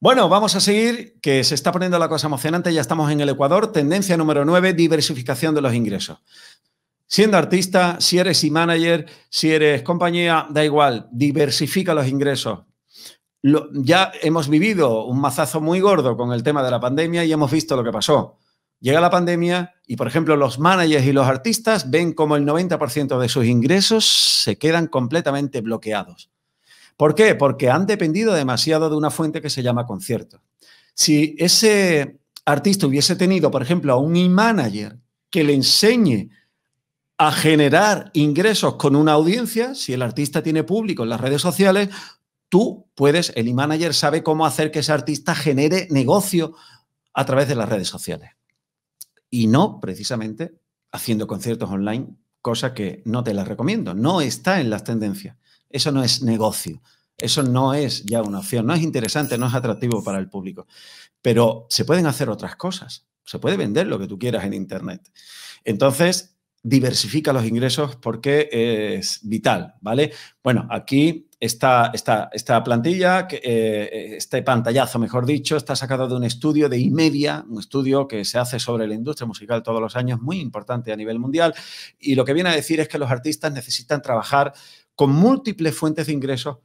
Bueno, vamos a seguir, que se está poniendo la cosa emocionante, ya estamos en el Ecuador. Tendencia número 9, diversificación de los ingresos. Siendo artista, si eres y manager, si eres compañía, da igual, diversifica los ingresos. ya hemos vivido un mazazo muy gordo con el tema de la pandemia y hemos visto lo que pasó. Llega la pandemia y, por ejemplo, los managers y los artistas ven como el 90% de sus ingresos se quedan completamente bloqueados. ¿Por qué? Porque han dependido demasiado de una fuente que se llama concierto. Si ese artista hubiese tenido, por ejemplo, a un e-manager que le enseñe a generar ingresos con una audiencia, si el artista tiene público en las redes sociales, tú puedes, el e-manager sabe cómo hacer que ese artista genere negocio a través de las redes sociales. Y no precisamente haciendo conciertos online cosa que no te la recomiendo. No está en las tendencias. Eso no es negocio. Eso no es ya una opción. No es interesante, no es atractivo para el público. Pero se pueden hacer otras cosas. Se puede vender lo que tú quieras en Internet. Entonces, diversifica los ingresos porque es vital, ¿vale? Bueno, aquí está esta, plantilla, eh, este pantallazo, mejor dicho, está sacado de un estudio de IMEDIA, un estudio que se hace sobre la industria musical todos los años, muy importante a nivel mundial, y lo que viene a decir es que los artistas necesitan trabajar con múltiples fuentes de ingresos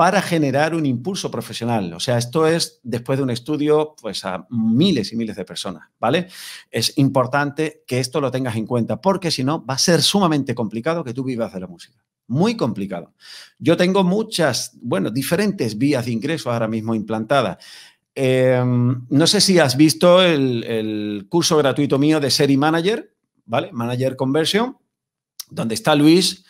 para generar un impulso profesional. O sea, esto es después de un estudio pues a miles y miles de personas, ¿vale? Es importante que esto lo tengas en cuenta porque si no va a ser sumamente complicado que tú vivas de la música. Muy complicado. Yo tengo muchas, bueno, diferentes vías de ingreso ahora mismo implantadas. Em, no sé si has visto el, curso gratuito mío de Serie Manager, ¿vale? Manager Conversion, donde está Luis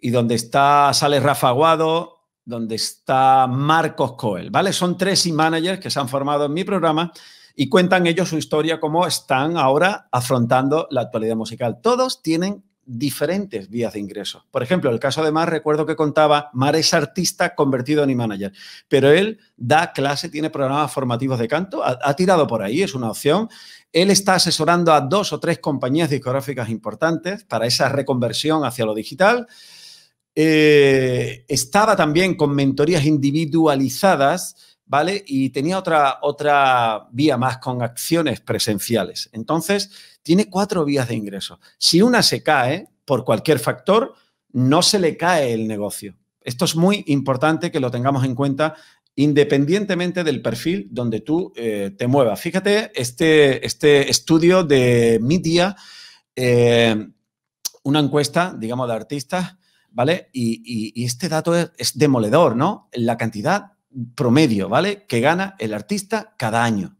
y donde está, sale Rafa Guado donde está Marcos Coel, ¿vale? Son tres e-managers que se han formado en mi programa y cuentan ellos su historia, cómo están ahora afrontando la actualidad musical. Todos tienen diferentes vías de ingreso. Por ejemplo, el caso de Mar, recuerdo que contaba, Mar es artista convertido en e-manager, pero él da clase, tiene programas formativos de canto, ha, ha, tirado por ahí, es una opción. Él está asesorando a dos o tres compañías discográficas importantes para esa reconversión hacia lo digital. Eh, estaba también con mentorías individualizadas, ¿vale? Y tenía otra, otra vía más con acciones presenciales. Entonces, tiene cuatro vías de ingreso. Si una se cae, por cualquier factor, no se le cae el negocio. Esto es muy importante que lo tengamos en cuenta independientemente del perfil donde tú eh, te muevas. Fíjate, este, este estudio de mi eh, una encuesta, digamos, de artistas, ¿vale? Y, este dato es, demoledor, ¿no? La cantidad promedio, ¿vale? Que gana el artista cada año.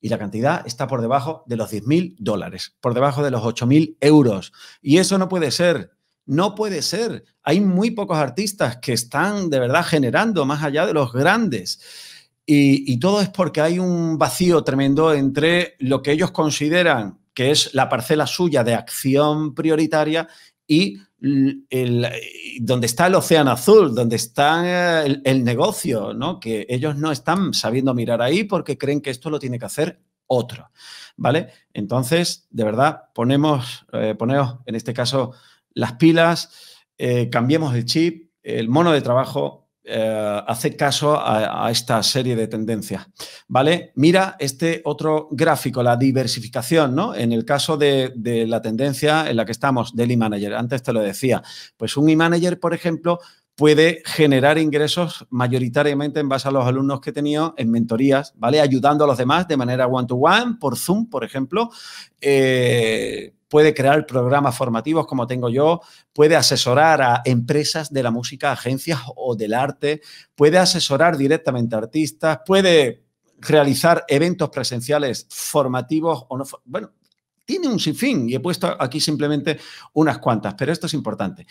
Y la cantidad está por debajo de los 10.000 dólares, por debajo de los 8.000 euros. Y eso no puede ser. No puede ser. Hay muy pocos artistas que están de verdad generando más allá de los grandes. y, todo es porque hay un vacío tremendo entre lo que ellos consideran que es la parcela suya de acción prioritaria y donde está el océano azul, donde está eh, el, negocio, ¿no? Que ellos no están sabiendo mirar ahí porque creen que esto lo tiene que hacer otro, ¿vale? Entonces, de verdad, ponemos, eh, ponemos en este caso las pilas, eh, cambiemos el chip, el mono de trabajo, eh, hace caso a, esta serie de tendencias. ¿Vale? Mira este otro gráfico, la diversificación, ¿no? En el caso de, de la tendencia en la que estamos del e-manager, antes te lo decía, pues un e-manager, por ejemplo, puede generar ingresos mayoritariamente en base a los alumnos que he tenido en mentorías, ¿vale? Ayudando a los demás de manera one-to-one, por Zoom, por ejemplo. Eh, puede crear programas formativos como tengo yo, puede asesorar a empresas de la música, agencias o del arte, puede asesorar directamente a artistas, puede realizar eventos presenciales formativos o no. Bueno, tiene un sinfín y he puesto aquí simplemente unas cuantas, pero esto es importante.